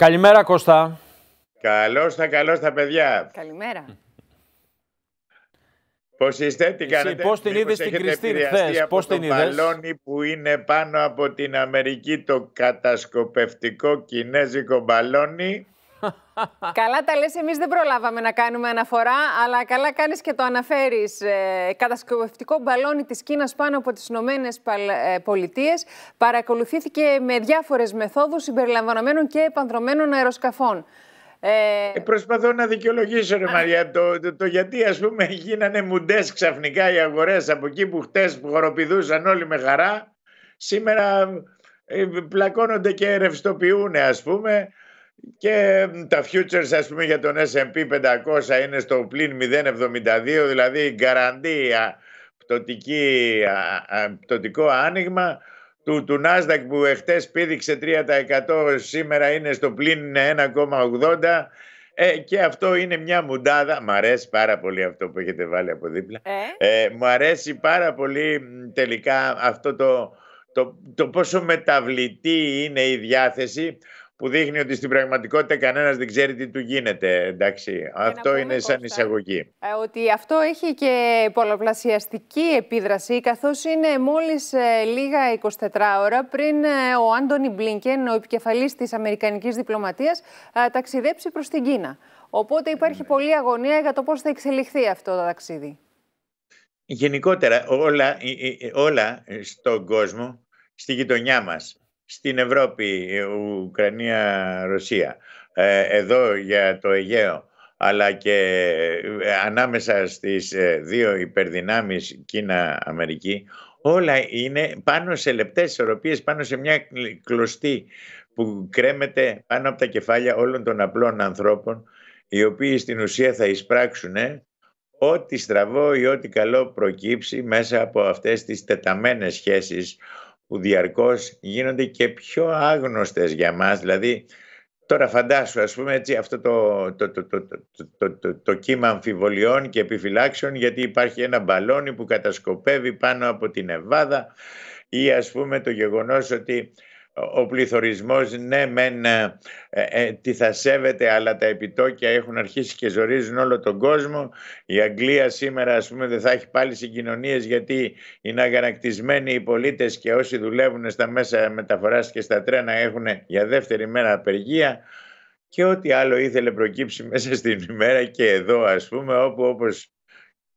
Καλημέρα Κώστα. Καλώς τα, καλώς τα παιδιά. Καλημέρα. Πώς είστε, τι κάνετε. Πως την είδε στην Κριστίνη χθε, Πώ την είδες. μπαλόνι που είναι πάνω από την Αμερική, το κατασκοπευτικό κινέζικο μπαλόνι καλά τα λες, εμείς δεν προλάβαμε να κάνουμε αναφορά, αλλά καλά κάνεις και το αναφέρεις. Ε, κατασκευευτικό μπαλόνι της Κίνας πάνω από τις Ηνωμένες Πολιτείες παρακολουθήθηκε με διάφορες μεθόδους συμπεριλαμβανομένων και επανδρομένων αεροσκαφών. Ε... ε προσπαθώ να δικαιολογήσω ρε Μαρία το, το, γιατί ας πούμε γίνανε μουντές ξαφνικά οι αγορές από εκεί που χτες που χοροπηδούσαν όλοι με χαρά σήμερα ε, πλακώνονται και ρευστοποιούν ας πούμε και τα futures ας πούμε για τον S&P 500 είναι στο πλήν 0,72 δηλαδή η γκαραντή πτωτική, πτωτικό άνοιγμα του, του Nasdaq που εχθές πήδηξε 3% σήμερα είναι στο πλήν 1,80 ε, και αυτό είναι μια μουντάδα. Μ' αρέσει πάρα πολύ αυτό που έχετε βάλει από δίπλα. Ε. ε μου αρέσει πάρα πολύ τελικά αυτό το, το, το πόσο μεταβλητή είναι η διάθεση που δείχνει ότι στην πραγματικότητα κανένας δεν ξέρει τι του γίνεται. Εντάξει, αυτό είναι σαν εισαγωγή. Ε, ότι αυτό έχει και πολλαπλασιαστική επίδραση, καθώς είναι μόλις ε, λίγα 24 ώρα πριν ε, ο Άντωνι Μπλίνκεν, ο επικεφαλής της Αμερικανικής Διπλωματίας, ταξιδέψει προς την Κίνα. Οπότε υπάρχει ναι. πολλή αγωνία για το πώς θα εξελιχθεί αυτό το ταξίδι. Γενικότερα όλα, όλα στον κόσμο, στη γειτονιά μας, στην Ευρώπη, Ουκρανία-Ρωσία, ε, εδώ για το Αιγαίο, αλλά και ε, ανάμεσα στις ε, δύο υπερδυνάμεις Κίνα-Αμερική, όλα είναι πάνω σε λεπτές ισορροπίες, πάνω σε μια κλωστή που κρέμεται πάνω από τα κεφάλια όλων των απλών ανθρώπων, οι οποίοι στην ουσία θα εισπράξουν ό,τι στραβό ή ό,τι καλό προκύψει μέσα από αυτές τις τεταμένες σχέσεις που διαρκώς γίνονται και πιο άγνωστες για μας. Δηλαδή, τώρα φαντάσου, ας πούμε, έτσι, αυτό το, το, το, το, το, το, κύμα αμφιβολιών και επιφυλάξεων, γιατί υπάρχει ένα μπαλόνι που κατασκοπεύει πάνω από την Εβάδα ή ας πούμε το γεγονός ότι ο πληθωρισμός ναι μεν ε, ε, ε τι θα σέβεται αλλά τα επιτόκια έχουν αρχίσει και ζορίζουν όλο τον κόσμο η Αγγλία σήμερα ας πούμε δεν θα έχει πάλι συγκοινωνίες γιατί είναι αγανακτισμένοι οι πολίτες και όσοι δουλεύουν στα μέσα μεταφοράς και στα τρένα έχουν για δεύτερη μέρα απεργία και ό,τι άλλο ήθελε προκύψει μέσα στην ημέρα και εδώ ας πούμε όπου όπως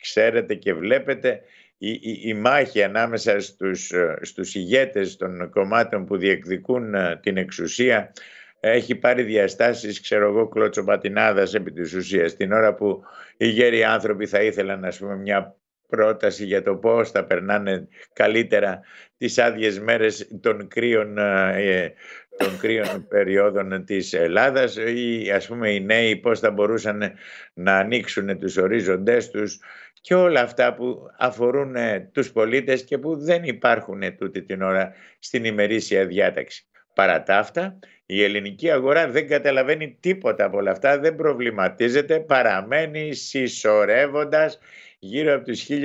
ξέρετε και βλέπετε η, η, η μάχη ανάμεσα στους, ε, στους ηγέτες των κομμάτων που διεκδικούν ε, την εξουσία έχει πάρει διαστάσεις, ξέρω εγώ, κλωτσοπατινάδας επί της ουσίας. Την ώρα που οι γέροι άνθρωποι θα ήθελαν, ας πούμε, μια πρόταση για το πώς θα περνάνε καλύτερα τις άδειες μέρες των κρύων, ε, των κρύων περιόδων της Ελλάδας ή ας πούμε οι νέοι πώς θα μπορούσαν να ανοίξουν τους οριζοντές τους και όλα αυτά που αφορούν ε, τους πολίτες και που δεν υπάρχουν ε, τούτη την ώρα στην ημερήσια διάταξη. Παρά τα αυτά, η ελληνική αγορά δεν καταλαβαίνει τίποτα από όλα αυτά, δεν προβληματίζεται, παραμένει συσσωρεύοντας γύρω από τις 1030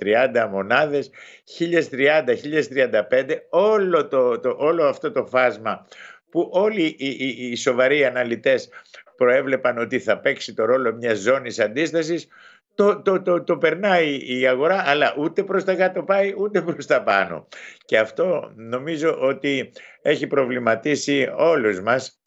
ε, μονάδες, 1030, 1035, όλο, το, όλο αυτό το φάσμα που όλοι οι, οι σοβαροί αναλυτές προέβλεπαν ότι θα παίξει το ρόλο μιας ζώνης αντίστασης, το, το, το, το περνάει η αγορά, αλλά ούτε προς τα κάτω πάει, ούτε προς τα πάνω. Και αυτό νομίζω ότι έχει προβληματίσει όλους μας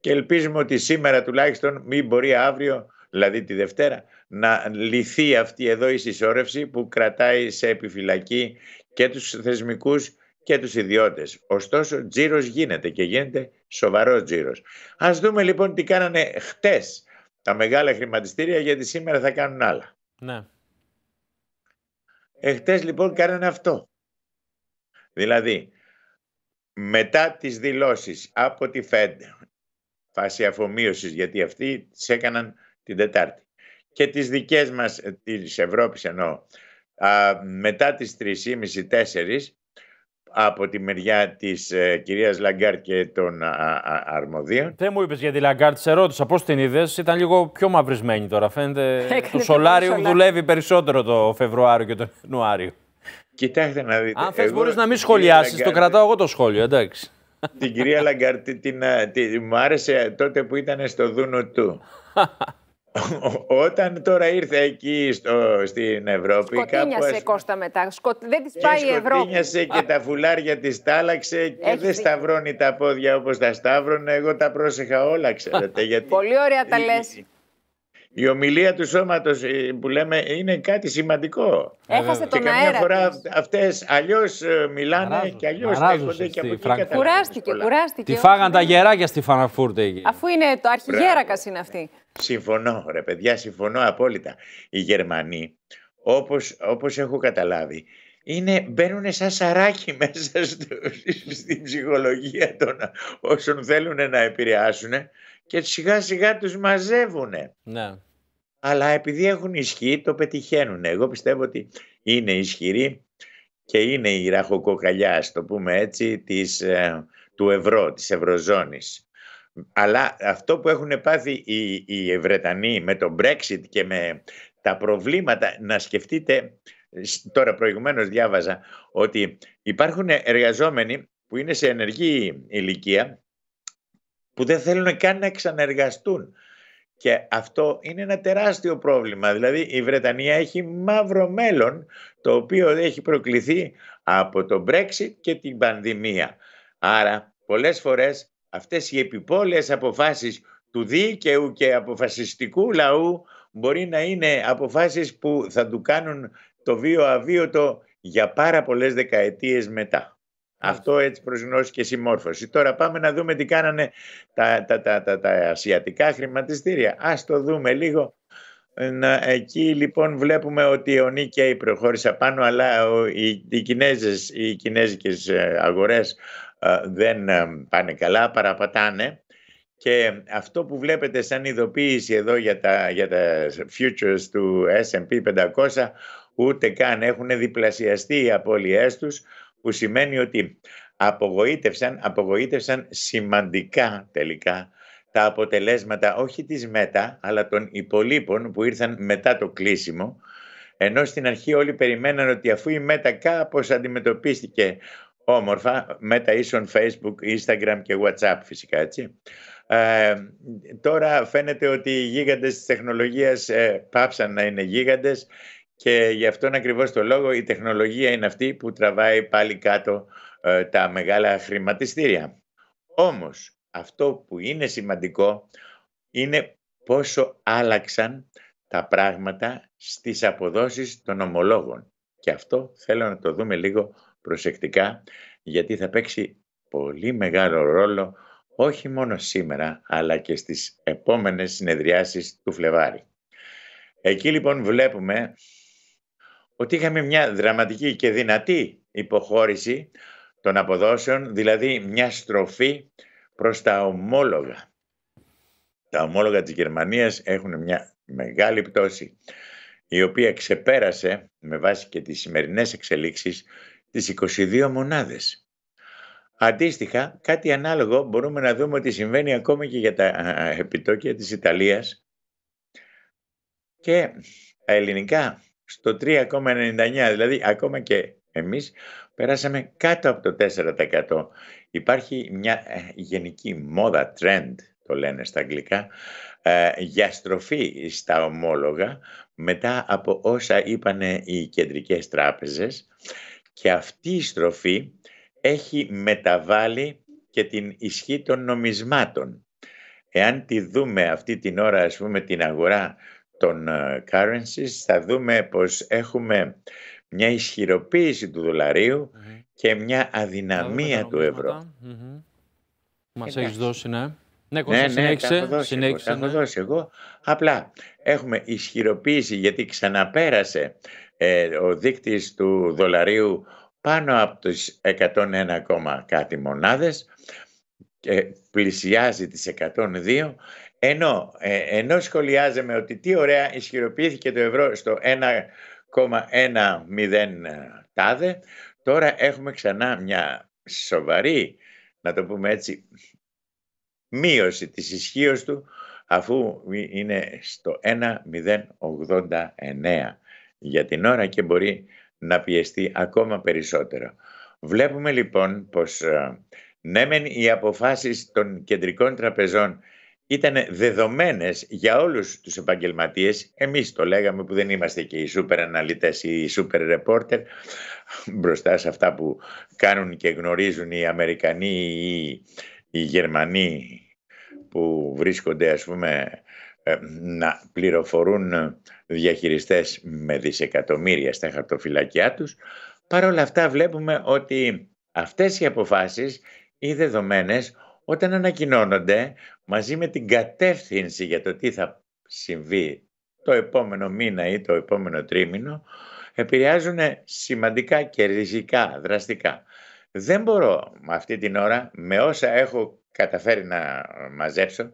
και ελπίζουμε ότι σήμερα τουλάχιστον μην μπορεί αύριο, δηλαδή τη Δευτέρα, να λυθεί αυτή εδώ η συσσόρευση που κρατάει σε επιφυλακή και τους θεσμικούς και τους ιδιώτες. Ωστόσο, τζίρος γίνεται και γίνεται σοβαρός τζίρος. Ας δούμε λοιπόν τι κάνανε χτες τα μεγάλα χρηματιστήρια γιατί σήμερα θα κάνουν άλλα. Ναι. Εχθές λοιπόν κάνανε αυτό. Δηλαδή, μετά τις δηλώσεις από τη ΦΕΔ, φάση αφομοίωσης, γιατί αυτοί τις έκαναν την Τετάρτη, και τις δικές μας, ε, της Ευρώπης εννοώ, μετά τις 3.30-4 από τη μεριά της ε, κυρίας Λαγκάρτ και των α, αρμοδίων. Δεν μου είπες για τη Λαγκάρτ, σε ερώτησα. πώς την είδες. Ήταν λίγο πιο μαυρισμένη τώρα. Φαίνεται το σολάριο δουλεύει περισσότερο το Φεβρουάριο και τον Ιανουάριο. Κοιτάξτε να δείτε. Αν θες, μπορείς να μην σχολιάσεις. Το κρατάω εγώ το σχόλιο, εντάξει. την κυρία Λαγκάρτ την, μου άρεσε τότε που ήταν στο Δούνο του. όταν τώρα ήρθε εκεί στο, στην Ευρώπη. Σκοτίνιασε κάπου, Κώστα μετά. Δεν της ε, πάει η Ευρώπη. Σκοτίνιασε και τα φουλάρια της τάλαξε και δεν δει. σταυρώνει τα πόδια όπως τα σταύρωνε. Εγώ τα πρόσεχα όλα, ξέρετε. γιατί... Πολύ ωραία τα λες η ομιλία του σώματος ε, που λέμε είναι κάτι σημαντικό. Έχασε και τον ε, και καμιά φορά αυτές αλλιώς μιλάνε και αλλιώς έρχονται και από εκεί Φραγκ... Κουράστηκε, κουράστηκε. Τη φάγαν τα γεράκια στη εκεί. Αφού είναι το αρχιγέρακας είναι αυτή. Συμφωνώ ρε παιδιά, συμφωνώ απόλυτα. Οι Γερμανοί, όπως έχω καταλάβει, είναι, μπαίνουν σαν σαράκι μέσα στο, στην ψυχολογία των όσων θέλουν να επηρεάσουν και σιγά σιγά τους μαζεύουν. Ναι αλλά επειδή έχουν ισχύ το πετυχαίνουν. Εγώ πιστεύω ότι είναι ισχυροί και είναι η ραχοκοκαλιά, ας το πούμε έτσι, της, ε, του ευρώ, της ευρωζώνης. Αλλά αυτό που έχουν πάθει οι, οι Βρετανοί με το Brexit και με τα προβλήματα, να σκεφτείτε, τώρα προηγουμένως διάβαζα, ότι υπάρχουν εργαζόμενοι που είναι σε ενεργή ηλικία που δεν θέλουν καν να ξαναεργαστούν. Και αυτό είναι ένα τεράστιο πρόβλημα. Δηλαδή η Βρετανία έχει μαύρο μέλλον το οποίο έχει προκληθεί από το Brexit και την πανδημία. Άρα πολλές φορές αυτές οι επιπόλαιες αποφάσεις του δίκαιου και αποφασιστικού λαού μπορεί να είναι αποφάσεις που θα του κάνουν το βίο αβίωτο για πάρα πολλές δεκαετίες μετά. Αυτό έτσι προς και συμμόρφωση. Τώρα πάμε να δούμε τι κάνανε τα, τα, τα, τα, τα ασιατικά χρηματιστήρια. Ας το δούμε λίγο. Να, εκεί λοιπόν βλέπουμε ότι ο η προχώρησε πάνω αλλά οι, οι, οι κινέζικες ε, αγορές ε, δεν ε, πάνε καλά, παραπατάνε. Και αυτό που βλέπετε σαν ειδοποίηση εδώ για τα, για τα futures του S&P 500 ούτε καν έχουν διπλασιαστεί οι απώλειές τους που σημαίνει ότι απογοήτευσαν, σημαντικά τελικά τα αποτελέσματα όχι της ΜΕΤΑ αλλά των υπολείπων που ήρθαν μετά το κλείσιμο ενώ στην αρχή όλοι περιμέναν ότι αφού η ΜΕΤΑ κάπως αντιμετωπίστηκε όμορφα ΜΕΤΑ ίσον Facebook, Instagram και WhatsApp φυσικά έτσι ε, τώρα φαίνεται ότι οι γίγαντες της τεχνολογίας ε, πάψαν να είναι γίγαντες και γι' αυτόν ακριβώς το λόγο η τεχνολογία είναι αυτή που τραβάει πάλι κάτω ε, τα μεγάλα χρηματιστήρια. Όμως αυτό που είναι σημαντικό είναι πόσο άλλαξαν τα πράγματα στις αποδόσεις των ομολόγων. Και αυτό θέλω να το δούμε λίγο προσεκτικά γιατί θα παίξει πολύ μεγάλο ρόλο όχι μόνο σήμερα αλλά και στις επόμενες συνεδριάσεις του Φλεβάρη. Εκεί λοιπόν βλέπουμε ότι είχαμε μια δραματική και δυνατή υποχώρηση των αποδόσεων, δηλαδή μια στροφή προς τα ομόλογα. Τα ομόλογα της Γερμανίας έχουν μια μεγάλη πτώση, η οποία ξεπέρασε, με βάση και τις σημερινές εξελίξεις, τις 22 μονάδες. Αντίστοιχα, κάτι ανάλογο μπορούμε να δούμε ότι συμβαίνει ακόμη και για τα επιτόκια της Ιταλίας και τα ελληνικά στο 3,99. Δηλαδή, ακόμα και εμείς περάσαμε κάτω από το 4%. Υπάρχει μια ε, γενική μόδα, trend, το λένε στα αγγλικά, ε, για στροφή στα ομόλογα μετά από όσα είπαν οι κεντρικές τράπεζες και αυτή η στροφή έχει μεταβάλει και την ισχύ των νομισμάτων. Εάν τη δούμε αυτή την ώρα, ας πούμε, την αγορά των ε, currencies θα δούμε πως έχουμε μια ισχυροποίηση του δολαριου και μια αδυναμία του ευρω Μα έχει Μας έχεις δώσει, ναι. Ναι, ναι, ναι συνέχισε, έχω, εγώ, δώσει ναι. εγώ. Απλά έχουμε ισχυροποίηση γιατί ξαναπέρασε ε, ο δείκτης του δολαρίου πάνω από τους 101, κάτι μονάδες και ε, πλησιάζει τις 102 ενώ, ε, ενώ σχολιάζαμε ότι τι ωραία ισχυροποιήθηκε το ευρώ στο 1,10 ε, τάδε, τώρα έχουμε ξανά μια σοβαρή, να το πούμε έτσι, μείωση της ισχύως του, αφού είναι στο 1,089 για την ώρα και μπορεί να πιεστεί ακόμα περισσότερο. Βλέπουμε λοιπόν πως ε, ναι οι αποφάσεις των κεντρικών τραπεζών ήταν δεδομένες για όλους τους επαγγελματίες, εμείς το λέγαμε που δεν είμαστε και οι σούπερ αναλυτές ή οι σούπερ ρεπόρτερ, μπροστά σε αυτά που κάνουν και γνωρίζουν οι Αμερικανοί ή οι Γερμανοί που βρίσκονται ας πούμε ε, να πληροφορούν διαχειριστές με δισεκατομμύρια στα χαρτοφυλακιά τους. Παρ' αυτά βλέπουμε ότι αυτές οι αποφάσεις ή δεδομένες όταν ανακοινώνονται μαζί με την κατεύθυνση για το τι θα συμβεί το επόμενο μήνα ή το επόμενο τρίμηνο, επηρεάζουν σημαντικά και ριζικά, δραστικά. Δεν μπορώ αυτή την ώρα, με όσα έχω καταφέρει να μαζέψω,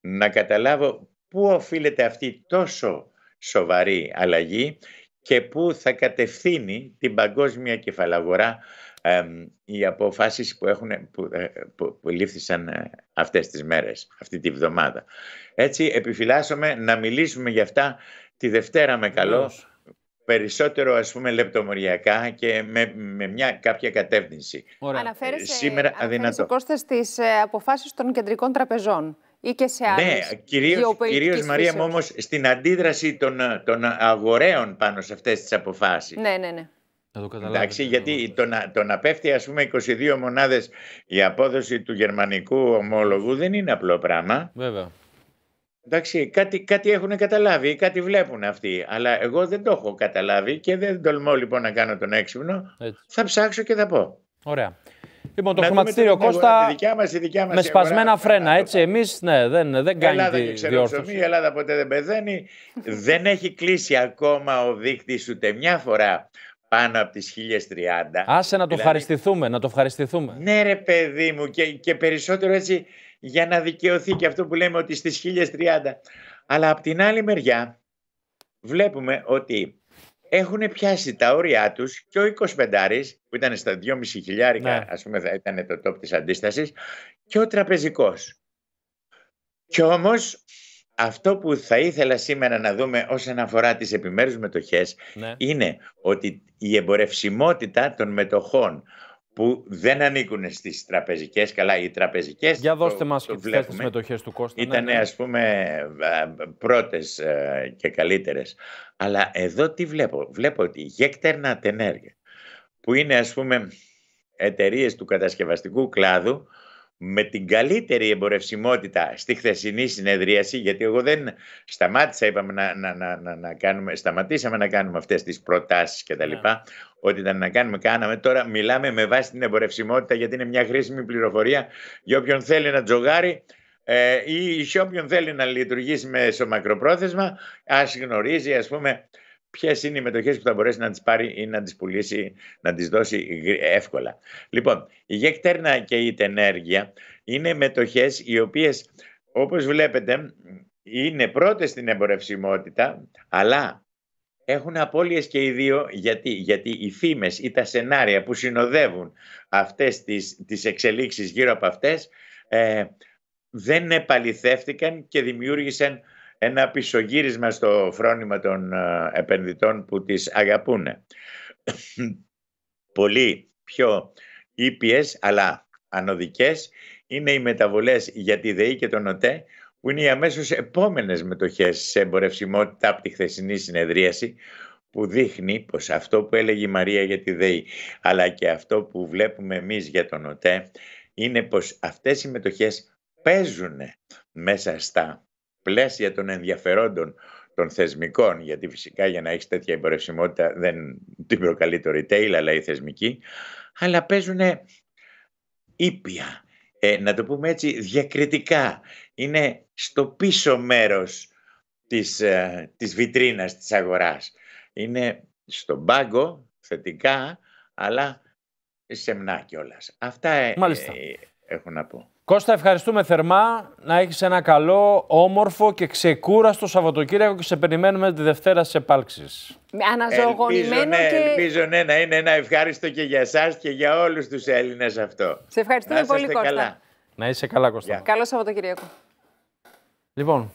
να καταλάβω πού οφείλεται αυτή τόσο σοβαρή αλλαγή και πού θα κατευθύνει την παγκόσμια κεφαλαγορά οι αποφάσεις που, έχουν, που, ε, που, που λήφθησαν ε, αυτές τις μέρες, αυτή τη βδομάδα. Έτσι επιφυλάσσομαι να μιλήσουμε για αυτά τη Δευτέρα με καλό, περισσότερο ας πούμε λεπτομοριακά και με, με μια κάποια κατεύθυνση. Αναφέρεσαι, Σήμερα αναφέρεσαι, στις ε, αποφάσεις των κεντρικών τραπεζών ή και σε ναι, άλλες Ναι, κυρίως, Μαρία μου όμως στην αντίδραση των, των αγορέων πάνω σε αυτές τις αποφάσεις. Ναι, ναι, ναι. Να το καταλάβετε. Εντάξει, γιατί το να, το να πέφτει ας πούμε 22 μονάδες η απόδοση του γερμανικού ομόλογου δεν είναι απλό πράγμα. Βέβαια. Εντάξει, κάτι, κάτι έχουν καταλάβει, κάτι βλέπουν αυτοί. Αλλά εγώ δεν το έχω καταλάβει και δεν τολμώ λοιπόν να κάνω τον έξυπνο. Θα ψάξω και θα πω. Ωραία. Λοιπόν, το να χρηματιστήριο Κώστα. Δικιά μας, μας με σπασμένα φρένα, έτσι. Εμείς ναι, δεν, δεν κάνει Ελλάδα τη διόρθωση. Η Ελλάδα ποτέ δεν πεθαίνει. δεν έχει κλείσει ακόμα ο δείκτη ούτε μια φορά πάνω από τις 1030. Άσε να το δηλαδή- ευχαριστηθούμε, να το ευχαριστηθούμε. Ναι ρε παιδί μου και, και περισσότερο έτσι για να δικαιωθεί και αυτό που λέμε ότι στις 1030. Αλλά από την άλλη μεριά βλέπουμε ότι έχουν πιάσει τα όρια τους και ο 25 που ήταν στα 2,5 χιλιάρικα ναι. ας πούμε ήταν το τόπο της αντίστασης και ο τραπεζικός. Κι όμως αυτό που θα ήθελα σήμερα να δούμε όσον αφορά τις επιμέρους μετοχές ναι. είναι ότι η εμπορευσιμότητα των μετοχών που δεν ανήκουν στις τραπεζικές, καλά οι τραπεζικές... Για δώστε το, μας το τις μετοχές του Κώστα. Ναι, ήταν ναι, ας πούμε πρώτες ε, και καλύτερες. Αλλά εδώ τι βλέπω. Βλέπω ότι η Γέκτερνα που είναι ας πούμε εταιρείες του κατασκευαστικού κλάδου με την καλύτερη εμπορευσιμότητα στη χθεσινή συνεδρίαση, γιατί εγώ δεν σταμάτησα, είπαμε να, να, να, να κάνουμε, σταματήσαμε να κάνουμε αυτές τις προτάσεις και τα ναι. λοιπά, ότι ήταν να κάνουμε, κάναμε. Τώρα μιλάμε με βάση την εμπορευσιμότητα, γιατί είναι μια χρήσιμη πληροφορία για όποιον θέλει να τζογάρει ε, ή σε όποιον θέλει να λειτουργήσει με στο μακροπρόθεσμα, ας γνωρίζει, ας πούμε, ποιες είναι οι μετοχές που θα μπορέσει να τις πάρει ή να τις πουλήσει, να τις δώσει εύκολα. Λοιπόν, η Γεκτέρνα και η Τενέργεια είναι μετοχές οι οποίες, όπως βλέπετε, είναι πρώτες στην εμπορευσιμότητα, αλλά έχουν απώλειες και οι δύο γιατί, γιατί οι φήμες ή τα σενάρια που συνοδεύουν αυτές τις, εξελίξεις γύρω από αυτές ε, δεν επαληθεύτηκαν και δημιούργησαν ένα πισωγύρισμα στο φρόνημα των ε, επενδυτών που τις αγαπούν. Πολύ πιο ήπιες αλλά ανωδικές είναι οι μεταβολές για τη ΔΕΗ και τον ΟΤΕ που είναι οι αμέσως επόμενες μετοχές σε εμπορευσιμότητα από τη χθεσινή συνεδρίαση που δείχνει πως αυτό που έλεγε η Μαρία για τη ΔΕΗ αλλά και αυτό που βλέπουμε εμείς για τον ΟΤΕ είναι πως αυτές οι μετοχές παίζουν μέσα στα πλαίσια των ενδιαφερόντων των θεσμικών, γιατί φυσικά για να έχεις τέτοια εμπορευσιμότητα δεν την προκαλεί το retail, αλλά η θεσμική αλλά παίζουν ήπια, ε, να το πούμε έτσι, διακριτικά. Είναι στο πίσω μέρος της, ε, της βιτρίνας της αγοράς. Είναι στο πάγκο, θετικά, αλλά σεμνά κιόλας. Αυτά ε, ε έχουν να πω. Κώστα, ευχαριστούμε θερμά. Να έχεις ένα καλό, όμορφο και ξεκούραστο Σαββατοκύριακο και σε περιμένουμε τη Δευτέρα σε επάλξεις. Αναζωογονημένο ναι, και... Ελπίζω ναι, να είναι ένα ευχάριστο και για εσάς και για όλους τους Έλληνες αυτό. Σε ευχαριστούμε πολύ, Κώστα. Να είσαι καλά, Κώστα. Καλό Σαββατοκύριακο. Λοιπόν,